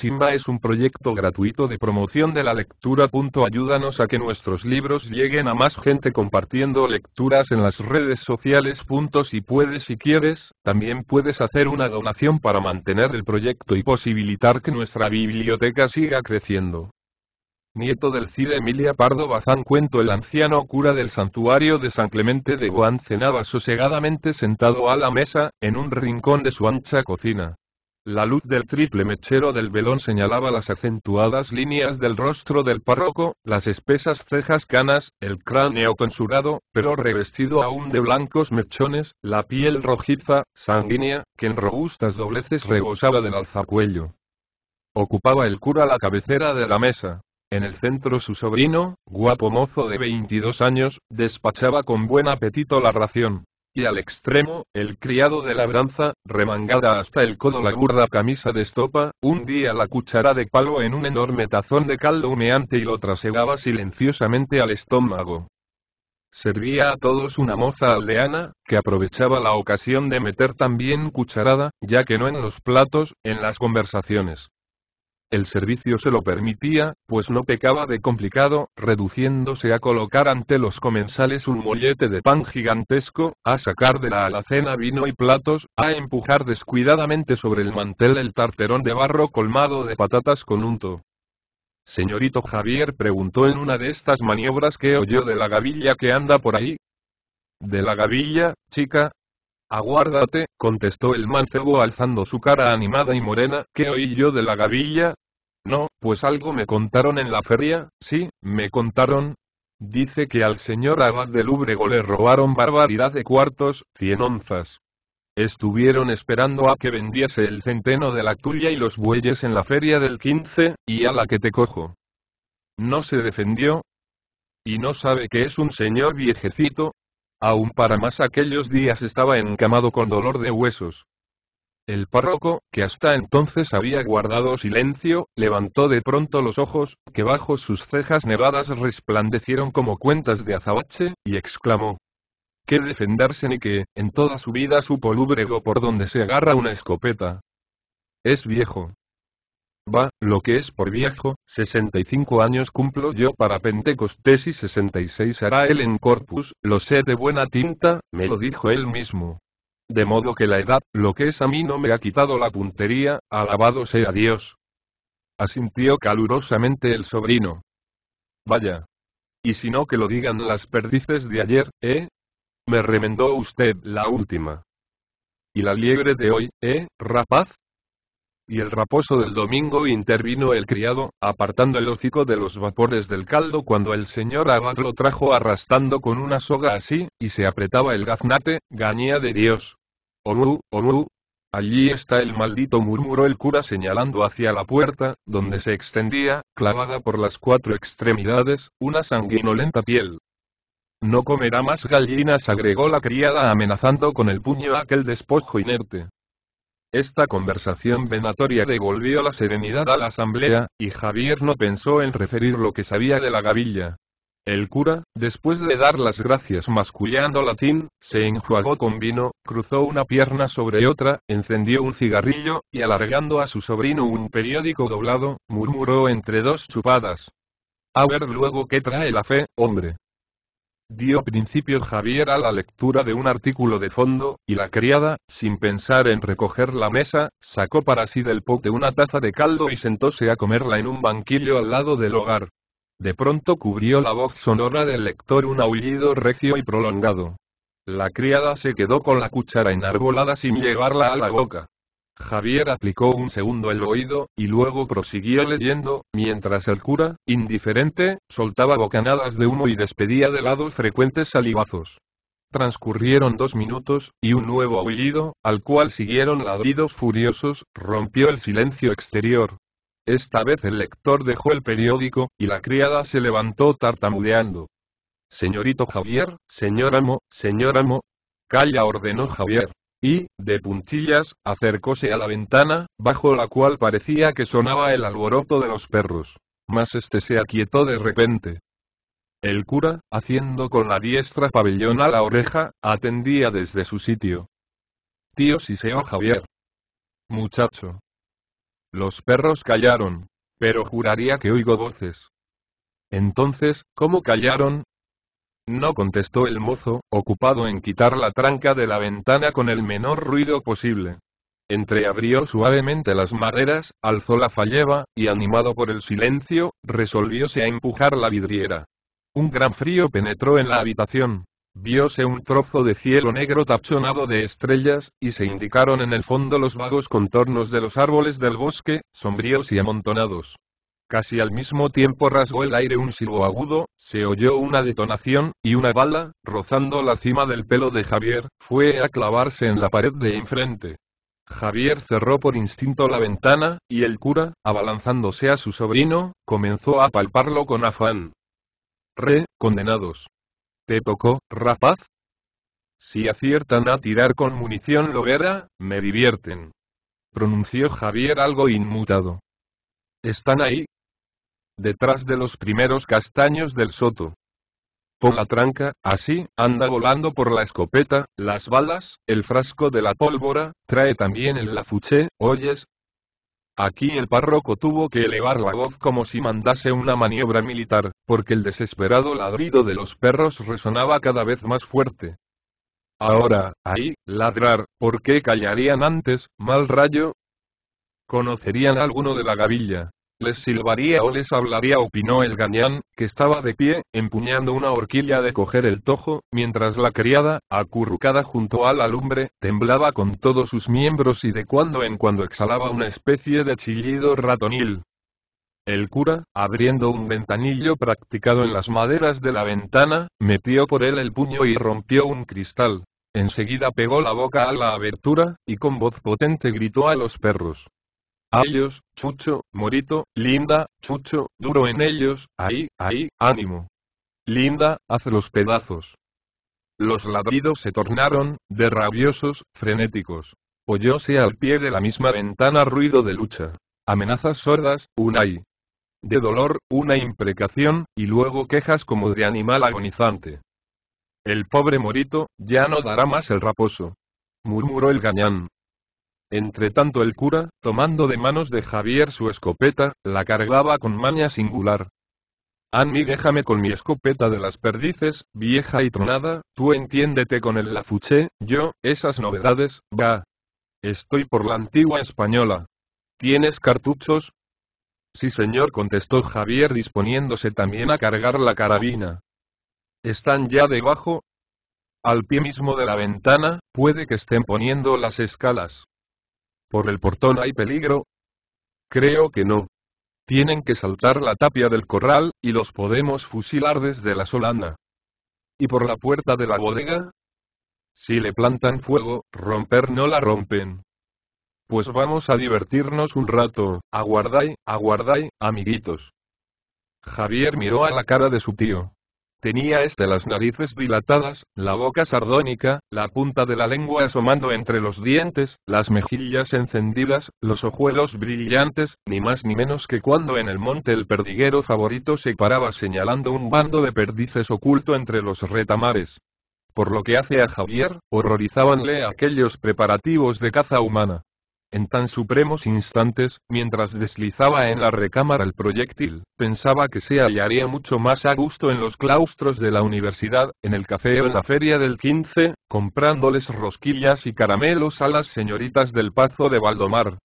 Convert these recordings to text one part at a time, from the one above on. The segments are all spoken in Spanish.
Simba es un proyecto gratuito de promoción de la lectura. Ayúdanos a que nuestros libros lleguen a más gente compartiendo lecturas en las redes sociales. Si puedes y quieres, también puedes hacer una donación para mantener el proyecto y posibilitar que nuestra biblioteca siga creciendo. Nieto del Cid Emilia Pardo Bazán Cuento El anciano cura del santuario de San Clemente de Guan cenaba sosegadamente sentado a la mesa, en un rincón de su ancha cocina. La luz del triple mechero del velón señalaba las acentuadas líneas del rostro del párroco, las espesas cejas canas, el cráneo consurado, pero revestido aún de blancos mechones, la piel rojiza, sanguínea, que en robustas dobleces rebosaba del alzacuello. Ocupaba el cura la cabecera de la mesa. En el centro su sobrino, guapo mozo de 22 años, despachaba con buen apetito la ración y al extremo, el criado de labranza, remangada hasta el codo la burda camisa de estopa, hundía la cuchara de palo en un enorme tazón de caldo humeante y lo trasegaba silenciosamente al estómago. Servía a todos una moza aldeana, que aprovechaba la ocasión de meter también cucharada, ya que no en los platos, en las conversaciones. El servicio se lo permitía, pues no pecaba de complicado, reduciéndose a colocar ante los comensales un mollete de pan gigantesco, a sacar de la alacena vino y platos, a empujar descuidadamente sobre el mantel el tarterón de barro colmado de patatas con unto. Señorito Javier preguntó en una de estas maniobras que oyó de la gavilla que anda por ahí. De la gavilla, chica, Aguárdate, contestó el mancebo alzando su cara animada y morena, ¿qué oí yo de la gavilla? No, pues algo me contaron en la feria, sí, me contaron. Dice que al señor abad de Lúbrego le robaron barbaridad de cuartos, cien onzas. Estuvieron esperando a que vendiese el centeno de la tuya y los bueyes en la feria del 15, y a la que te cojo. No se defendió. Y no sabe que es un señor viejecito, Aún para más aquellos días estaba encamado con dolor de huesos. El párroco, que hasta entonces había guardado silencio, levantó de pronto los ojos, que bajo sus cejas nevadas resplandecieron como cuentas de azabache, y exclamó. ¿Qué defenderse ni que, en toda su vida supo polúbrego por donde se agarra una escopeta. Es viejo. Va, lo que es por viejo, 65 años cumplo yo para Pentecostés y 66 hará él en Corpus, lo sé de buena tinta, me lo dijo él mismo. De modo que la edad, lo que es a mí no me ha quitado la puntería, alabado sea Dios. Asintió calurosamente el sobrino. Vaya. Y si no que lo digan las perdices de ayer, ¿eh? Me remendó usted la última. ¿Y la liebre de hoy, eh, rapaz? y el raposo del domingo intervino el criado, apartando el hocico de los vapores del caldo cuando el señor abad lo trajo arrastrando con una soga así, y se apretaba el gaznate, gañía de Dios. Omu, omu. Allí está el maldito murmuró el cura señalando hacia la puerta, donde se extendía, clavada por las cuatro extremidades, una sanguinolenta piel. No comerá más gallinas, agregó la criada amenazando con el puño aquel despojo inerte. Esta conversación venatoria devolvió la serenidad a la asamblea, y Javier no pensó en referir lo que sabía de la gavilla. El cura, después de dar las gracias mascullando latín, se enjuagó con vino, cruzó una pierna sobre otra, encendió un cigarrillo, y alargando a su sobrino un periódico doblado, murmuró entre dos chupadas. A ver luego qué trae la fe, hombre dio principio Javier a la lectura de un artículo de fondo, y la criada, sin pensar en recoger la mesa, sacó para sí del pote una taza de caldo y sentóse a comerla en un banquillo al lado del hogar. De pronto cubrió la voz sonora del lector un aullido recio y prolongado. La criada se quedó con la cuchara enarbolada sin llevarla a la boca. Javier aplicó un segundo el oído, y luego prosiguió leyendo, mientras el cura, indiferente, soltaba bocanadas de humo y despedía de lado frecuentes salivazos. Transcurrieron dos minutos, y un nuevo aullido, al cual siguieron ladridos furiosos, rompió el silencio exterior. Esta vez el lector dejó el periódico, y la criada se levantó tartamudeando. Señorito Javier, señor amo, señor amo. Calla ordenó Javier y, de puntillas, acercóse a la ventana, bajo la cual parecía que sonaba el alboroto de los perros. Mas este se aquietó de repente. El cura, haciendo con la diestra pabellón a la oreja, atendía desde su sitio. Tío Siseo Javier. Muchacho. Los perros callaron, pero juraría que oigo voces. Entonces, ¿cómo callaron, no contestó el mozo, ocupado en quitar la tranca de la ventana con el menor ruido posible. Entreabrió suavemente las maderas, alzó la falleva, y animado por el silencio, resolvióse a empujar la vidriera. Un gran frío penetró en la habitación. Vióse un trozo de cielo negro tachonado de estrellas, y se indicaron en el fondo los vagos contornos de los árboles del bosque, sombríos y amontonados. Casi al mismo tiempo rasgó el aire un silbo agudo, se oyó una detonación, y una bala, rozando la cima del pelo de Javier, fue a clavarse en la pared de enfrente. Javier cerró por instinto la ventana, y el cura, abalanzándose a su sobrino, comenzó a palparlo con afán. Re, condenados. ¿Te tocó, rapaz? Si aciertan a tirar con munición loguera, me divierten. Pronunció Javier algo inmutado. Están ahí, detrás de los primeros castaños del soto. Por la tranca, así, anda volando por la escopeta, las balas, el frasco de la pólvora, trae también el lafuché, oyes, Aquí el párroco tuvo que elevar la voz como si mandase una maniobra militar, porque el desesperado ladrido de los perros resonaba cada vez más fuerte. Ahora, ahí, ladrar, ¿por qué callarían antes, mal rayo? Conocerían alguno de la gavilla, les silbaría o les hablaría, opinó el gañán, que estaba de pie, empuñando una horquilla de coger el tojo, mientras la criada, acurrucada junto a la lumbre, temblaba con todos sus miembros y de cuando en cuando exhalaba una especie de chillido ratonil. El cura, abriendo un ventanillo practicado en las maderas de la ventana, metió por él el puño y rompió un cristal. Enseguida pegó la boca a la abertura, y con voz potente gritó a los perros a ellos, Chucho, Morito, Linda, Chucho, duro en ellos, ahí, ahí, ánimo. Linda, haz los pedazos. Los ladridos se tornaron, de rabiosos, frenéticos. Oyóse al pie de la misma ventana ruido de lucha. Amenazas sordas, un ay. De dolor, una imprecación, y luego quejas como de animal agonizante. El pobre Morito, ya no dará más el raposo. Murmuró el gañán, entre tanto el cura, tomando de manos de Javier su escopeta, la cargaba con maña singular. Anmi déjame con mi escopeta de las perdices, vieja y tronada, tú entiéndete con el lafuché, yo, esas novedades, va. Estoy por la antigua española. ¿Tienes cartuchos? Sí señor contestó Javier disponiéndose también a cargar la carabina. ¿Están ya debajo? Al pie mismo de la ventana, puede que estén poniendo las escalas. ¿Por el portón hay peligro? Creo que no. Tienen que saltar la tapia del corral, y los podemos fusilar desde la solana. ¿Y por la puerta de la bodega? Si le plantan fuego, romper no la rompen. Pues vamos a divertirnos un rato, aguardai, aguardai, amiguitos. Javier miró a la cara de su tío. Tenía este las narices dilatadas, la boca sardónica, la punta de la lengua asomando entre los dientes, las mejillas encendidas, los ojuelos brillantes, ni más ni menos que cuando en el monte el perdiguero favorito se paraba señalando un bando de perdices oculto entre los retamares. Por lo que hace a Javier, horrorizábanle aquellos preparativos de caza humana. En tan supremos instantes, mientras deslizaba en la recámara el proyectil, pensaba que se hallaría mucho más a gusto en los claustros de la universidad, en el café o en la feria del 15, comprándoles rosquillas y caramelos a las señoritas del Pazo de Valdomar,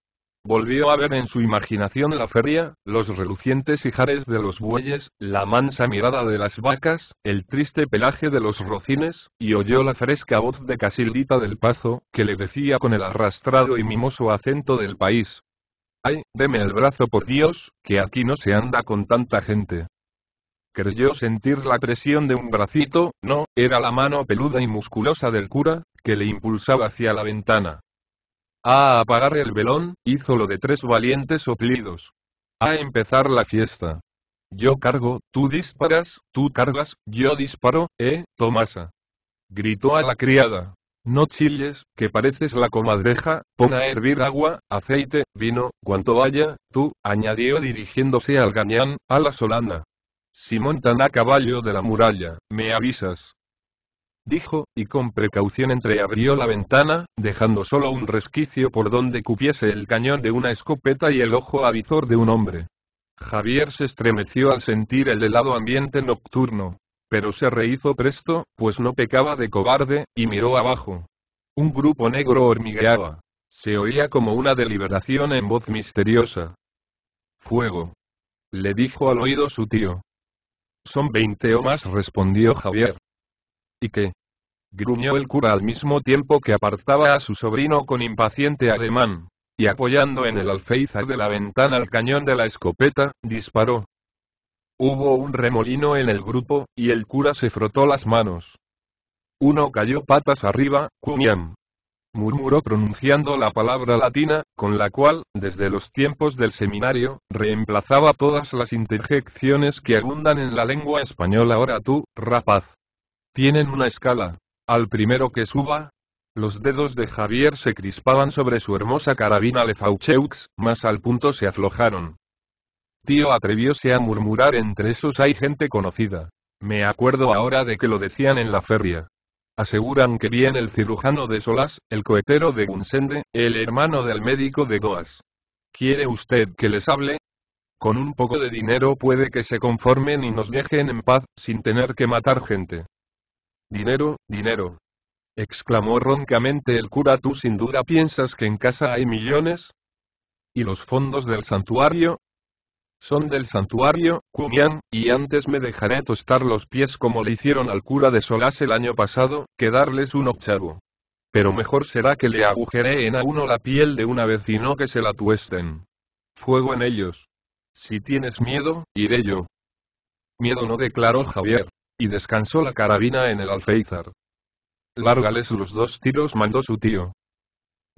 Volvió a ver en su imaginación la feria, los relucientes ijares de los bueyes, la mansa mirada de las vacas, el triste pelaje de los rocines, y oyó la fresca voz de Casildita del Pazo, que le decía con el arrastrado y mimoso acento del país. ¡Ay, deme el brazo por Dios, que aquí no se anda con tanta gente! Creyó sentir la presión de un bracito, no, era la mano peluda y musculosa del cura, que le impulsaba hacia la ventana. A apagar el velón, hizo lo de tres valientes soplidos. A empezar la fiesta. Yo cargo, tú disparas, tú cargas, yo disparo, eh, Tomasa. Gritó a la criada. No chilles, que pareces la comadreja, pon a hervir agua, aceite, vino, cuanto haya, tú, añadió dirigiéndose al gañán, a la solana. Si montan a caballo de la muralla, me avisas dijo, y con precaución entreabrió la ventana, dejando solo un resquicio por donde cupiese el cañón de una escopeta y el ojo avizor de un hombre. Javier se estremeció al sentir el helado ambiente nocturno, pero se rehizo presto, pues no pecaba de cobarde, y miró abajo. Un grupo negro hormigueaba. Se oía como una deliberación en voz misteriosa. Fuego. Le dijo al oído su tío. Son veinte o más, respondió Javier. ¿Y qué? gruñó el cura al mismo tiempo que apartaba a su sobrino con impaciente ademán, y apoyando en el alféizar de la ventana el cañón de la escopeta, disparó. Hubo un remolino en el grupo, y el cura se frotó las manos. Uno cayó patas arriba, cuñam. Murmuró pronunciando la palabra latina, con la cual, desde los tiempos del seminario, reemplazaba todas las interjecciones que abundan en la lengua española. Ahora tú, rapaz. Tienen una escala. Al primero que suba, los dedos de Javier se crispaban sobre su hermosa carabina Lefaucheux, más al punto se aflojaron. Tío atrevióse a murmurar entre esos hay gente conocida. Me acuerdo ahora de que lo decían en la feria. Aseguran que viene el cirujano de Solas, el cohetero de Gunsende, el hermano del médico de Doas. ¿Quiere usted que les hable? Con un poco de dinero puede que se conformen y nos dejen en paz, sin tener que matar gente. Dinero, dinero. exclamó roncamente el cura. ¿Tú sin duda piensas que en casa hay millones? ¿Y los fondos del santuario? Son del santuario, Kumian, y antes me dejaré tostar los pies como le hicieron al cura de Solas el año pasado, que darles un ochavo. Pero mejor será que le en a uno la piel de una vez que se la tuesten. Fuego en ellos. Si tienes miedo, iré yo. Miedo no declaró Javier. Y descansó la carabina en el alféizar. Lárgales los dos tiros, mandó su tío.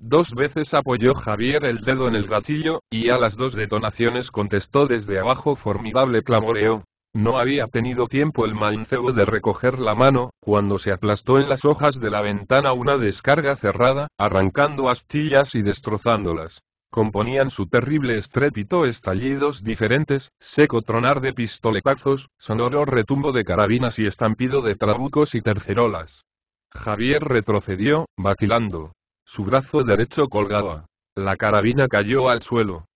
Dos veces apoyó Javier el dedo en el gatillo, y a las dos detonaciones contestó desde abajo formidable clamoreo. No había tenido tiempo el mancebo de recoger la mano, cuando se aplastó en las hojas de la ventana una descarga cerrada, arrancando astillas y destrozándolas componían su terrible estrépito estallidos diferentes, seco tronar de pistoletazos, sonoro retumbo de carabinas y estampido de trabucos y tercerolas. Javier retrocedió, vacilando. Su brazo derecho colgaba. La carabina cayó al suelo.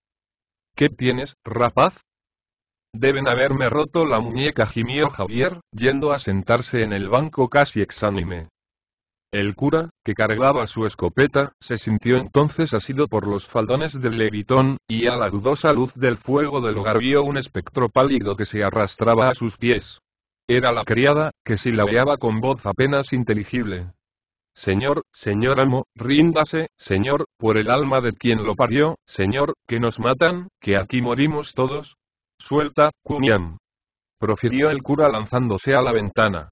¿Qué tienes, rapaz? Deben haberme roto la muñeca, gimió Javier, yendo a sentarse en el banco casi exánime. El cura, que cargaba su escopeta, se sintió entonces asido por los faldones del levitón, y a la dudosa luz del fuego del hogar vio un espectro pálido que se arrastraba a sus pies. Era la criada, que silabeaba con voz apenas inteligible. Señor, señor amo, ríndase, señor, por el alma de quien lo parió, señor, que nos matan, que aquí morimos todos. Suelta, Cunian. Profirió el cura lanzándose a la ventana.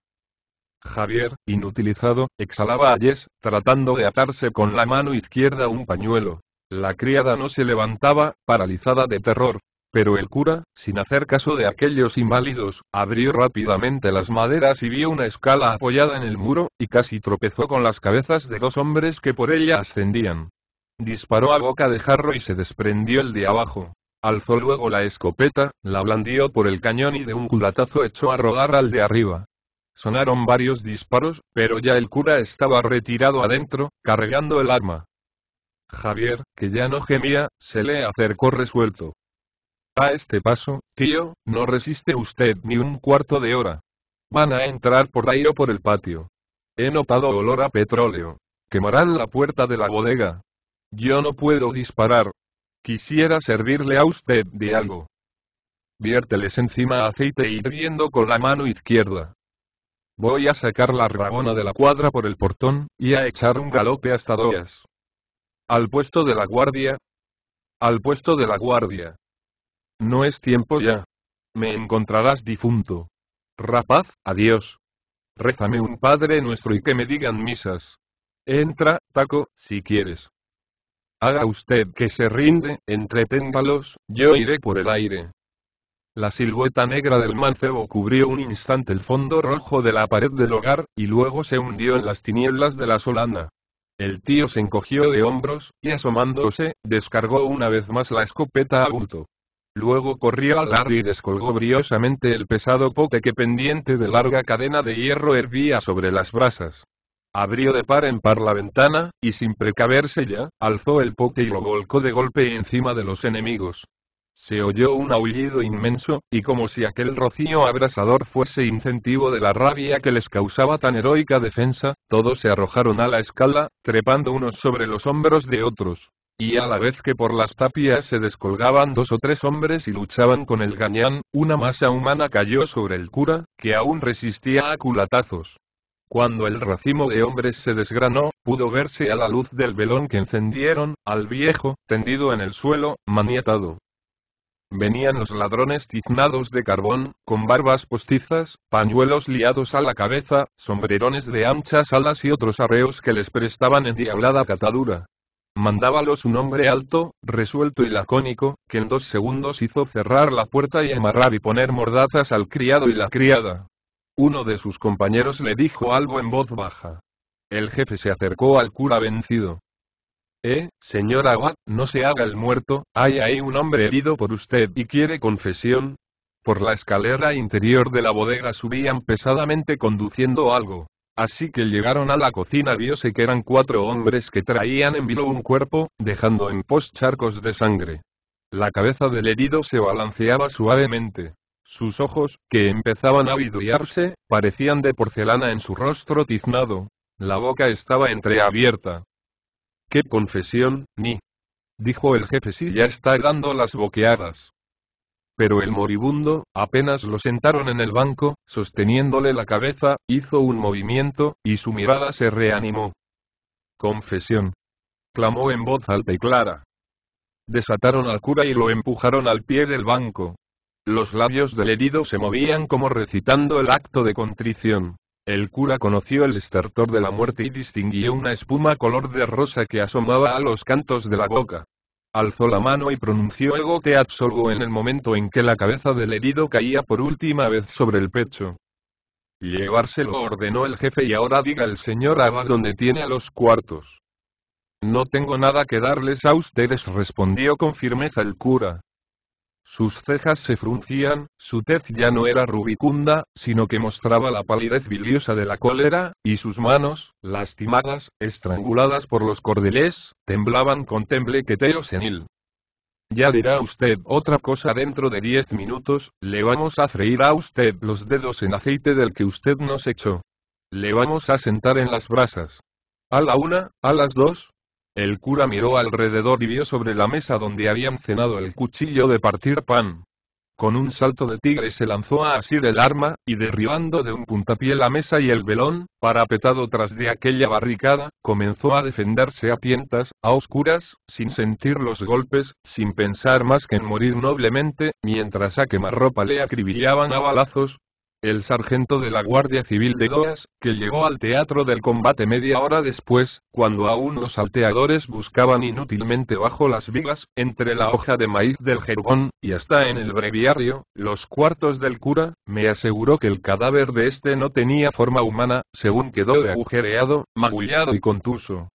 Javier, inutilizado, exhalaba ayes, tratando de atarse con la mano izquierda un pañuelo. La criada no se levantaba, paralizada de terror. Pero el cura, sin hacer caso de aquellos inválidos, abrió rápidamente las maderas y vio una escala apoyada en el muro, y casi tropezó con las cabezas de dos hombres que por ella ascendían. Disparó a boca de jarro y se desprendió el de abajo. Alzó luego la escopeta, la blandió por el cañón y de un culatazo echó a rodar al de arriba. Sonaron varios disparos, pero ya el cura estaba retirado adentro, cargando el arma. Javier, que ya no gemía, se le acercó resuelto. A este paso, tío, no resiste usted ni un cuarto de hora. Van a entrar por ahí o por el patio. He notado olor a petróleo. Quemarán la puerta de la bodega. Yo no puedo disparar. Quisiera servirle a usted de algo. Viérteles encima aceite hirviendo con la mano izquierda. Voy a sacar la rabona de la cuadra por el portón, y a echar un galope hasta Doyas. Al puesto de la guardia. Al puesto de la guardia. No es tiempo ya. Me encontrarás difunto. Rapaz, adiós. Rézame un Padre nuestro y que me digan misas. Entra, taco, si quieres. Haga usted que se rinde, entreténgalos, yo iré por el aire. La silueta negra del mancebo cubrió un instante el fondo rojo de la pared del hogar, y luego se hundió en las tinieblas de la solana. El tío se encogió de hombros, y asomándose, descargó una vez más la escopeta a bulto. Luego corrió al lado y descolgó briosamente el pesado pote que pendiente de larga cadena de hierro hervía sobre las brasas. Abrió de par en par la ventana, y sin precaverse ya, alzó el pote y lo volcó de golpe encima de los enemigos. Se oyó un aullido inmenso, y como si aquel rocío abrasador fuese incentivo de la rabia que les causaba tan heroica defensa, todos se arrojaron a la escala, trepando unos sobre los hombros de otros. Y a la vez que por las tapias se descolgaban dos o tres hombres y luchaban con el gañán, una masa humana cayó sobre el cura, que aún resistía a culatazos. Cuando el racimo de hombres se desgranó, pudo verse a la luz del velón que encendieron, al viejo, tendido en el suelo, maniatado. Venían los ladrones tiznados de carbón, con barbas postizas, pañuelos liados a la cabeza, sombrerones de anchas alas y otros arreos que les prestaban endiablada catadura. Mandábalos un hombre alto, resuelto y lacónico, que en dos segundos hizo cerrar la puerta y amarrar y poner mordazas al criado y la criada. Uno de sus compañeros le dijo algo en voz baja. El jefe se acercó al cura vencido. Eh, señora Aguad, no se haga el muerto, hay ahí un hombre herido por usted y quiere confesión. Por la escalera interior de la bodega subían pesadamente conduciendo algo. Así que llegaron a la cocina, viose que eran cuatro hombres que traían en vilo un cuerpo, dejando en pos charcos de sangre. La cabeza del herido se balanceaba suavemente. Sus ojos, que empezaban a vidriarse, parecían de porcelana en su rostro tiznado. La boca estaba entreabierta. ¡Qué confesión, ni! dijo el jefe si ya está dando las boqueadas. Pero el moribundo, apenas lo sentaron en el banco, sosteniéndole la cabeza, hizo un movimiento, y su mirada se reanimó. Confesión. clamó en voz alta y clara. Desataron al cura y lo empujaron al pie del banco. Los labios del herido se movían como recitando el acto de contrición. El cura conoció el estertor de la muerte y distinguió una espuma color de rosa que asomaba a los cantos de la boca. Alzó la mano y pronunció algo te absolvo en el momento en que la cabeza del herido caía por última vez sobre el pecho. Llevárselo ordenó el jefe y ahora diga el señor Abad dónde tiene a los cuartos. No tengo nada que darles a ustedes respondió con firmeza el cura. Sus cejas se fruncían, su tez ya no era rubicunda, sino que mostraba la palidez biliosa de la cólera, y sus manos, lastimadas, estranguladas por los cordeles, temblaban con temblequeteo senil. Ya dirá usted otra cosa dentro de diez minutos, le vamos a freír a usted los dedos en aceite del que usted nos echó. Le vamos a sentar en las brasas. A la una, a las dos, el cura miró alrededor y vio sobre la mesa donde habían cenado el cuchillo de partir pan. Con un salto de tigre se lanzó a asir el arma, y derribando de un puntapié la mesa y el velón, parapetado tras de aquella barricada, comenzó a defenderse a tientas, a oscuras, sin sentir los golpes, sin pensar más que en morir noblemente, mientras a quemarropa le acribillaban a balazos, el sargento de la Guardia Civil de Doas, que llegó al teatro del combate media hora después, cuando aún los salteadores buscaban inútilmente bajo las vigas, entre la hoja de maíz del jergón, y hasta en el breviario, los cuartos del cura, me aseguró que el cadáver de este no tenía forma humana, según quedó agujereado, magullado y contuso.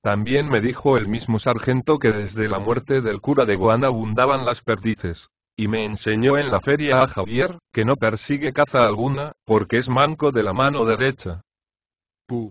También me dijo el mismo sargento que desde la muerte del cura de Goan abundaban las perdices y me enseñó en la feria a Javier, que no persigue caza alguna, porque es manco de la mano derecha. Puh,